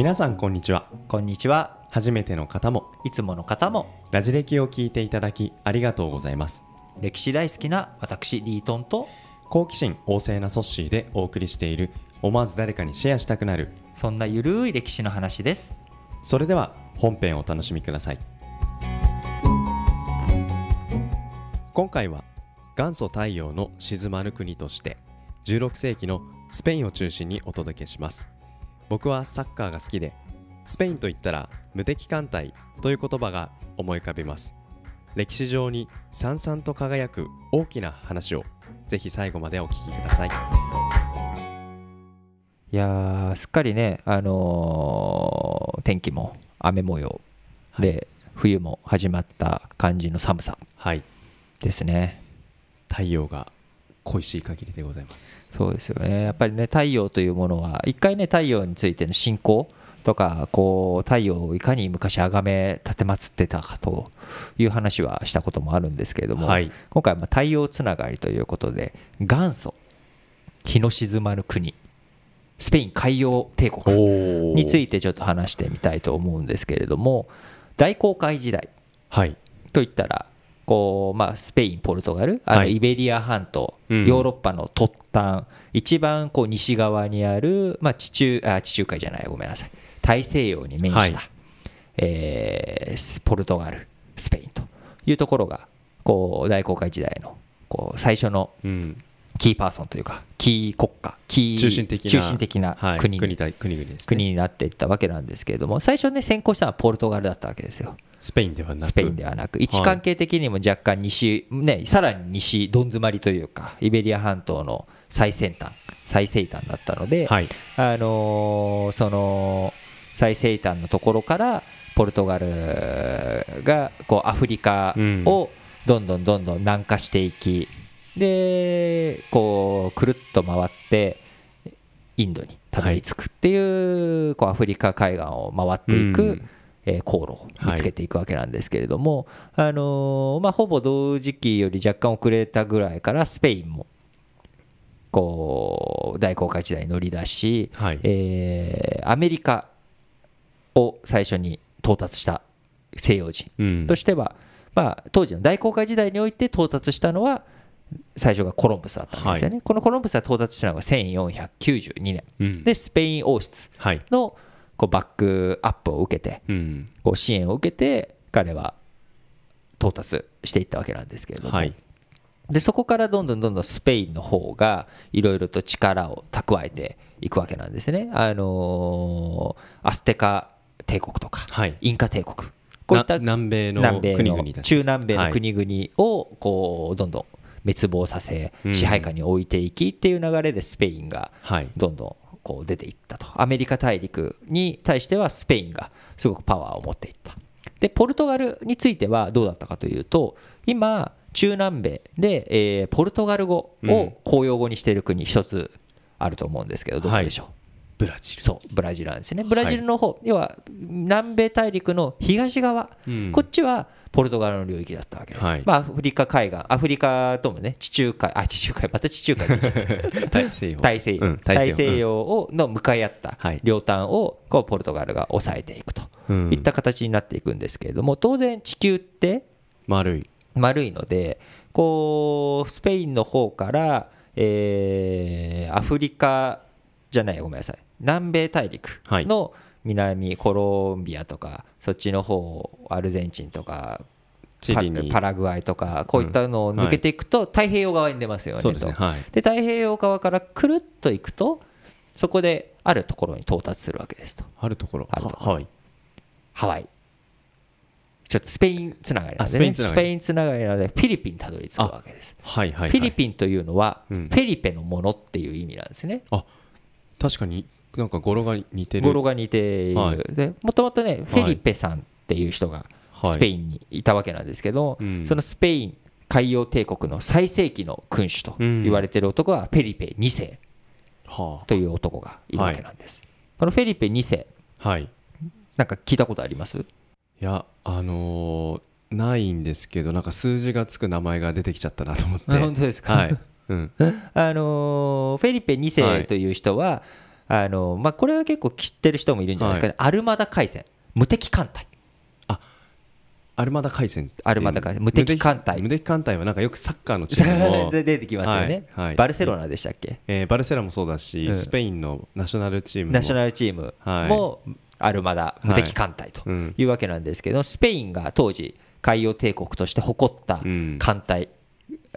皆さんこんにちはこんにちは初めての方もいつもの方もラジ歴を聞いていただきありがとうございます歴史大好きな私リートンと好奇心旺盛なソッシーでお送りしている思わず誰かにシェアしたくなるそんなゆるい歴史の話ですそれでは本編をお楽しみください今回は元祖太陽の沈まぬ国として16世紀のスペインを中心にお届けします僕はサッカーが好きでスペインといったら無敵艦隊という言葉が思い浮かびます歴史上にさんさんと輝く大きな話をぜひ最後までお聞きくださいいやすっかりね、あのー、天気も雨模様で、はい、冬も始まった感じの寒さですね、はい、太陽が恋しい限りでございますそうですよねやっぱりね太陽というものは一回ね太陽についての信仰とかこう太陽をいかに昔崇め奉てまつってたかという話はしたこともあるんですけれども、はい、今回は太陽つながりということで元祖日の沈まぬ国スペイン海洋帝国についてちょっと話してみたいと思うんですけれども大航海時代といったらこうまあ、スペイン、ポルトガル、あのイベリア半島、はい、ヨーロッパの突端、一番こう西側にある、まあ、地中あ地中海じゃない、ごめんなさい、大西洋に面した、はい、えー、ポルトガル、スペインというところが、こう大航海時代のこう最初のキーパーソンというか、キー国家、キー中心的な中心的な国,、国になっていったわけなんですけれども、最初ね、先行したのはポルトガルだったわけですよ。スペインではなくスペインではなく位置関係的にも若干西、ね、さらに西どん詰まりというかイベリア半島の最先端最西端だったので、はい、あのー、その最西端のところからポルトガルがこうアフリカをどんどんどんどん南下していき、うん、でこうくるっと回ってインドにたどり着くっていうはい、こうアフリカ海岸を回っていく、うんえ航路を見つけていくわけなんですけれども、はい、あのー、まあ、ほぼ同時期より若干遅れたぐらいからスペインもこう大航海時代に乗り出し、はい、えー、アメリカを最初に到達した西洋人としては、うん、まあ、当時の大航海時代において到達したのは最初がコロンブスだったんですよね、はい、このコロンブスが到達したのが1492年、うん、でスペイン王室の、はいこうバックアップを受けて、こう支援を受けて彼は到達していったわけなんですけれども、はい、でそこからどんどんどんどんスペインの方がいろいろと力を蓄えていくわけなんですね。あのー、アステカ帝国とか、はい、インカ帝国こういった南米の国々中南米の国々をこうどんどん滅亡させ支配下に置いていきっていう流れでスペインがどんどんこう出ていったとアメリカ大陸に対してはスペインがすごくパワーを持っていったでポルトガルについてはどうだったかというと今中南米で、えー、ポルトガル語を公用語にしている国一つあると思うんですけどどうでしょう、はいブラジルそうブラジルなんですねブラジルの方、はい、要は南米大陸の東側、うん、こっちはポルトガルの領域だったわけです、はい、まあ、アフリカ海岸アフリカともね地中海あ地中海また地中海 大西洋大西洋うん、大西洋をの向かい合った両端をこうポルトガルが抑えていくといった形になっていくんですけれども当然地球って丸い丸いのでこうスペインの方から、えー、アフリカじゃないごめんなさい南米大陸の南コロンビアとかそっちの方アルゼンチンとかパラグアイとかこういったのを抜けていくと太平洋側に出ますよねとで太平洋側からくるっと行くとそこであるところに到達するわけですとあるところハワイハワイちょっとスペインつながりなんでねスペインつながりなのでフィリピンにたどり着くわけですフィリピンというのはフェリペのものっていう意味なんですね確かになんか語呂が似てる語呂が似ている、はい、でもともとねフェリペさんっていう人がスペインにいたわけなんですけど、はいうん、そのスペイン海洋帝国の最盛期の君主と言われてる男はフェリペ2世という男がいるわけなんです、このフェリペ2世、はい、なんか聞いたことありますいやあのー、ないんですけどなんか数字がつく名前が出てきちゃったなと思って本当ですか、はいうん、あのー、フェリペ2世という人は、はいあの、まあ、これは結構知ってる人もいるんじゃないですかね、はい、アルマダ海戦無敵艦隊アルマダ海戦アルマダ海戦無敵艦隊無敵艦隊はなんかよくサッカーのチームで 出てきますよね、はいはい、バルセロナでしたっけ、えー、バルセロナもそうだし、うん、スペインのナショナルチームナショナルチームも、はい、アルマダ無敵艦隊というわけなんですけど、スペインが当時海洋帝国として誇った艦隊、うん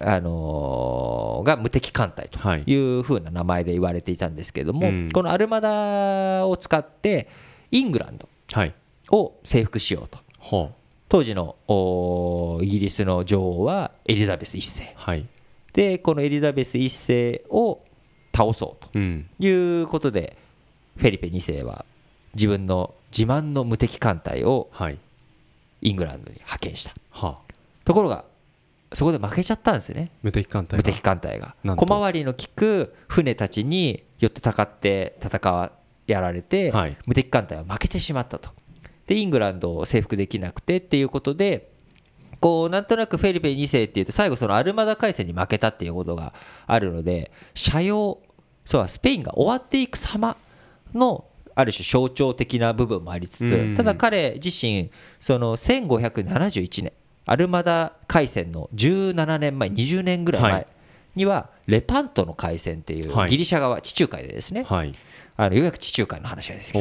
あのが無敵艦隊というふうな名前で言われていたんですけれども、はいうん、このアルマダを使ってイングランドを征服しようと、はい、当時のイギリスの女王はエリザベス1世、はい、でこのエリザベス1世を倒そうということで、うん、フェリペ2世は自分の自慢の無敵艦隊をイングランドに派遣した、はところがそこで負けちゃったんですね無敵艦隊無敵艦隊が小回りの利く船たちによってたかって戦わやられて、はい、無敵艦隊は負けてしまったとでイングランドを征服できなくてっていうことでこうなんとなくフェリペ2世っていうと最後そのアルマダ海戦に負けたっていうことがあるので斜陽そうはスペインが終わっていく様のある種象徴的な部分もありつつただ彼自身その1571年アルマダ海戦の17年前20年ぐらい前にはレパントの海戦っていうギリシャ側地中海でですね、はい、あのようやく地中海の話が出てきた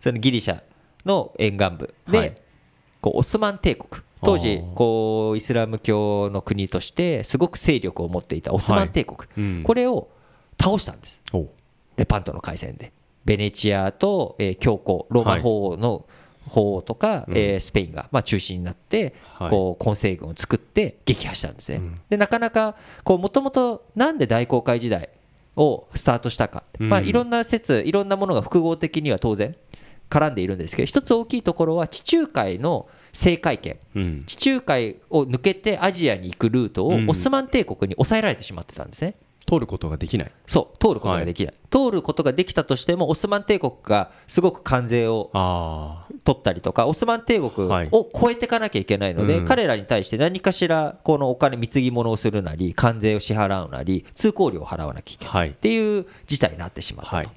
そのギリシャの沿岸部で、はい、こうオスマン帝国当時こうイスラム教の国としてすごく勢力を持っていたオスマン帝国、はいうん、これを倒したんですレパントの海戦でベネチアと、えー、教皇ローマ法王の、はい法王とか、うん、えー、スペインが、まあ、中心になって、はい、こう混成軍を作って撃破したんですね。うん、でなかなかこうもともとなんで大航海時代をスタートしたか、うん、まあ、いろんな説いろんなものが複合的には当然絡んでいるんですけど一つ大きいところは地中海の政界権、うん、地中海を抜けてアジアに行くルートをオスマン帝国に抑えられてしまってたんですね。通ることができないそう通ることができない、はい、通ることができたとしてもオスマン帝国がすごく関税を取ったりとかオスマン帝国を超えていかなきゃいけないので、はいうん、彼らに対して何かしらこのお金貢ぎ物をするなり関税を支払うなり通行料を払わなきゃいけないっていう事態になってしまったと。はい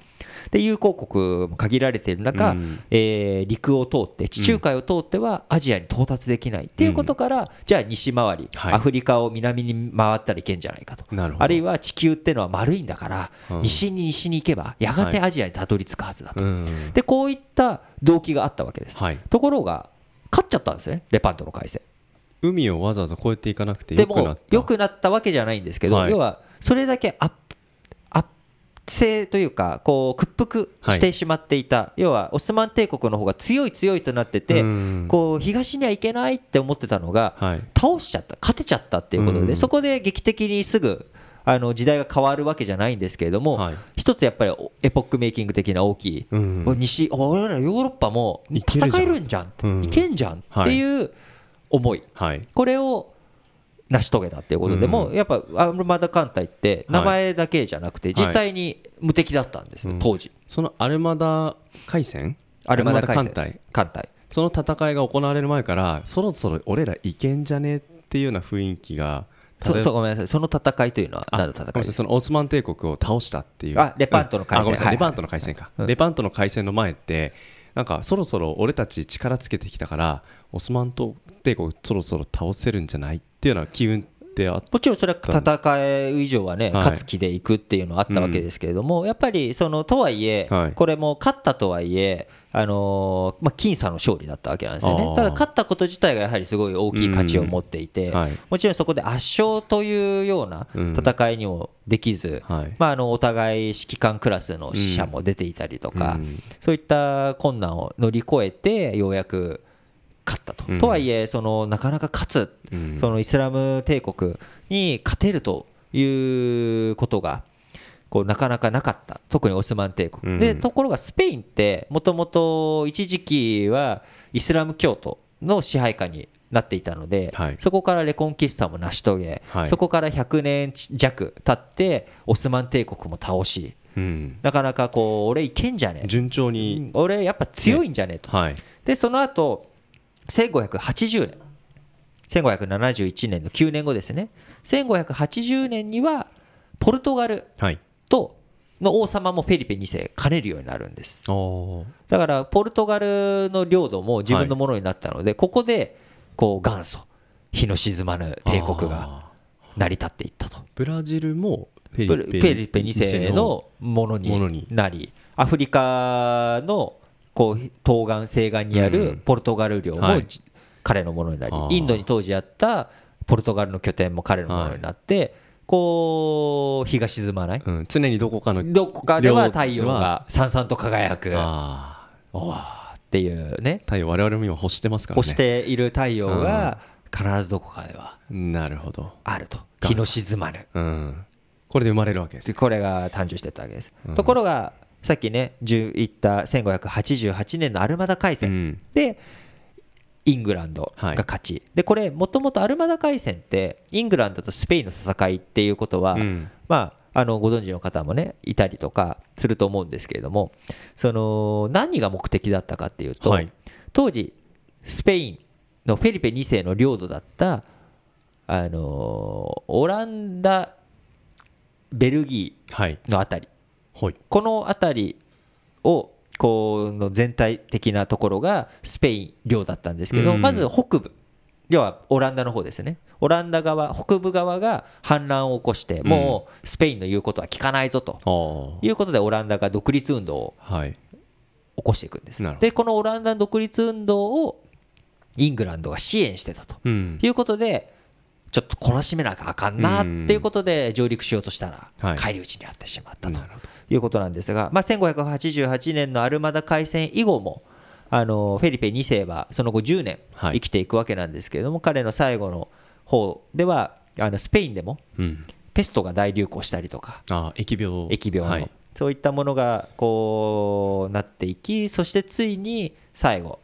で友好国も限られている中、うん、えー、陸を通って地中海を通ってはアジアに到達できないっていうことから、じゃあ西回り、はい、アフリカを南に回ったらいけんじゃないかとあるいは地球っていうのは丸いんだから、うん、西に西に行けばやがてアジアにたどり着くはずだと、はい、でこういった動機があったわけです、はい、ところが勝っちゃったんですねレパントの海戦海をわざわざ越えていかなくてよくなったでもよくなったわけじゃないんですけど、はい、要はそれだけ圧制というかこう屈服してしまっていた、はい、要はオスマン帝国の方が強い強いとなっててこう東には行けないって思ってたのが、はい、倒しちゃった勝てちゃったっていうことでそこで劇的にすぐあの時代が変わるわけじゃないんですけれども、はい、一つやっぱりエポックメイキング的な大きい、西俺らヨーロッパも戦えるんじゃんいけんじゃんっていう思い、はい、これを成し遂げたっていうことで、もやっぱアルマダ艦隊って名前だけじゃなくて実際に無敵だったんですよ、当時、はいはいうん、そのアルマダ海戦アルマダ艦隊艦隊その戦いが行われる前からそろそろ俺らいけんじゃねえっていうような雰囲気がそそうごめんなさいその戦いというのは何の戦いそのオスマン帝国を倒したっていうあレパントの海戦、うん、レパントの海戦か、うん、レパントの海戦の前って、うんなんかそろそろ俺たち力つけてきたからオスマン帝国そろそろ倒せるんじゃないっていうような機運ってあもちろんそれは戦い以上はね、勝つ気でいくっていうのはあったわけですけれども、やっぱりそのとはいえ、これも勝ったとはいえあのまあ、僅差の勝利だったわけなんですよね。ただ勝ったこと自体がやはりすごい大きい価値を持っていて、もちろんそこで圧勝というような戦いにもできず、まあ、のお互い指揮官クラスの死者も出ていたりとか、そういった困難を乗り越えてようやく勝ったと、うん、とはいえそのなかなか勝つ、うん、そのイスラム帝国に勝てるということがこうなかなかなかった特にオスマン帝国、うん、でところがスペインってもともと一時期はイスラム教徒の支配下になっていたので、はい、そこからレコンキスタも成し遂げ、はい、そこから100年弱経ってオスマン帝国も倒し、うん、なかなかこう俺いけんじゃね順調に俺やっぱ強いんじゃねえと、ねはい、でその後1580年1571年の9年後ですね1580年にはポルトガルとの王様もフェリペ2世兼ねるようになるんですだからポルトガルの領土も自分のものになったので、はい、ここでこう元祖日の沈まぬ帝国が成り立っていったとブラジルもフェリペ2世のものになりアフリカのこう東岸西岸にあるポルトガル領も彼のものになり、インドに当時あったポルトガルの拠点も彼のものになって、こう日が沈まない、うん、常にどこかのどこかでは太陽がさんさんと輝くああっていうね太陽我々も今欲してますからね欲している太陽が必ずどこかではなるほどあると日の沈まる、うん、これで生まれるわけですこれが誕生してたわけです、うん、ところがさっきね言った1588年のアルマダ海戦で、イングランドが勝ち、はい、でこれもともとアルマダ海戦ってイングランドとスペインの戦いっていうことは、うん、まああのご存知の方もねいたりとかすると思うんですけれどもその何が目的だったかっていうと、はい、当時スペインのフェリペ2世の領土だったあのオランダベルギーの辺りはい、この辺りをこの全体的なところがスペイン領だったんですけど、まず北部要はオランダの方ですねオランダ側北部側が反乱を起こしてもうスペインの言うことは聞かないぞと、いうことでオランダが独立運動を起こしていくんです、はい、でこのオランダの独立運動をイングランドが支援してたと、いうことでちょっと懲らしめなきゃあかんなっていうことで上陸しようとしたら返り討ちにあってしまったということなんですが、まあ、1588年のアルマダ海戦以後もあのフェリペ2世はその後10年生きていくわけなんですけれども、彼の最後の方ではあのスペインでもペストが大流行したりとか疫病疫病の、そういったものがこうなっていきそしてついに最後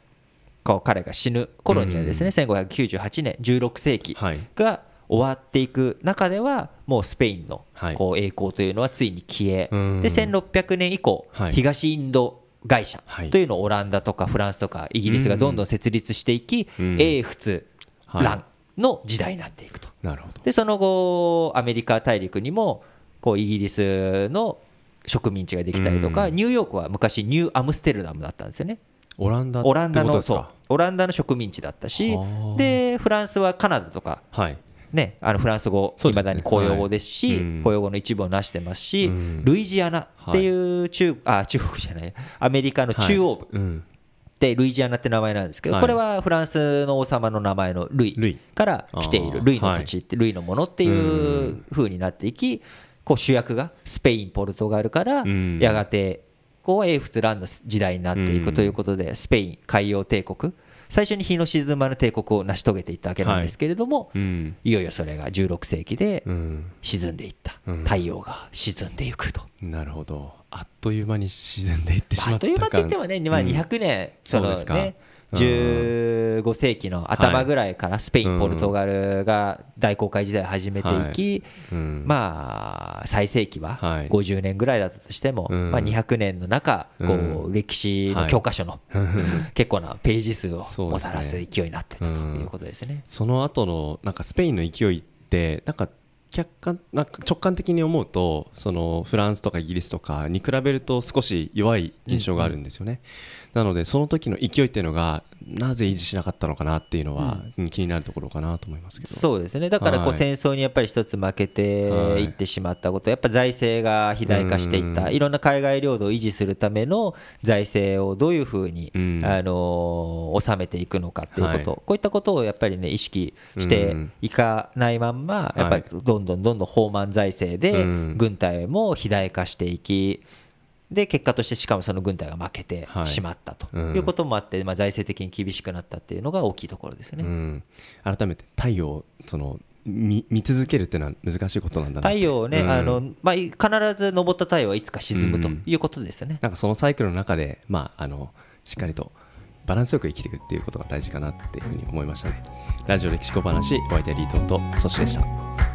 こう彼が死ぬ頃にはですね、うん、1598年16世紀が終わっていく中ではもうスペインのこう栄光というのはついに消え、はい、で1600年以降、東インド会社というのをオランダとかフランスとかイギリスがどんどん設立していき、英仏乱の時代になっていくと。なるほどでその後アメリカ大陸にもこうイギリスの植民地ができたりとか、ニューヨークは昔ニューアムステルダムだったんですよね。オランダオランダのそうオランダの植民地だったしでフランスはカナダとか、はい、ね、あのフランス語いまだに公用語ですし、公用語の一部をなしてますし、うん、ルイジアナっていう中はい、あ中国じゃないアメリカの中央部、はい、でルイジアナって名前なんですけど、これはフランスの王様の名前のルイから来ているルイの土地って、ルイのものっていうふうになっていきこう主役がスペインポルトガルからやがて後は英仏乱の時代になっていくということで、スペイン海洋帝国最初に日の沈まぬ帝国を成し遂げていったわけなんですけれども、いよいよそれが16世紀で沈んでいった、太陽が沈んでいくと。なるほどあっという間に沈んでいってしまったあっという間って言ってもね、まあ、200年、そのね15世紀の頭ぐらいからスペイン、ポルトガルが大航海時代を始めていき、まあ最盛期は50年ぐらいだったとしても、まあ、200年の中こう歴史の教科書の 結構なページ数をもたらす勢いになってたということですね。その後のなんかスペインの勢いってなんか客観なんか直感的に思うとそのフランスとかイギリスとかに比べると少し弱い印象があるんですよね、うんうん、なのでその時の勢いっていうのがなぜ維持しなかったのかなっていうのは、気になるところかなと思いますけど、そうですねだからこう戦争にやっぱり一つ負けていってしまったこと、やっぱ財政が肥大化していった、いろんな海外領土を維持するための財政をどういうふうに、あの収めていくのかっていうこと、はい、こういったことをやっぱりね意識していかないまんま、やっぱりどんどんどんどん放満財政で軍隊も肥大化していき、で結果としてしかもその軍隊が負けてしまったということもあって、まあ、財政的に厳しくなったっていうのが大きいところですね、うん、改めて太陽その見見続けるっていうのは難しいことなんだ太陽ね、うん、あのまあ、必ず昇った太陽はいつか沈むということですね、うん、なんかそのサイクルの中で、まあ、あのしっかりとバランスよく生きていくっていうことが大事かなっていうふうに思いましたねラジオ歴史小話お相手はリートンとソシでした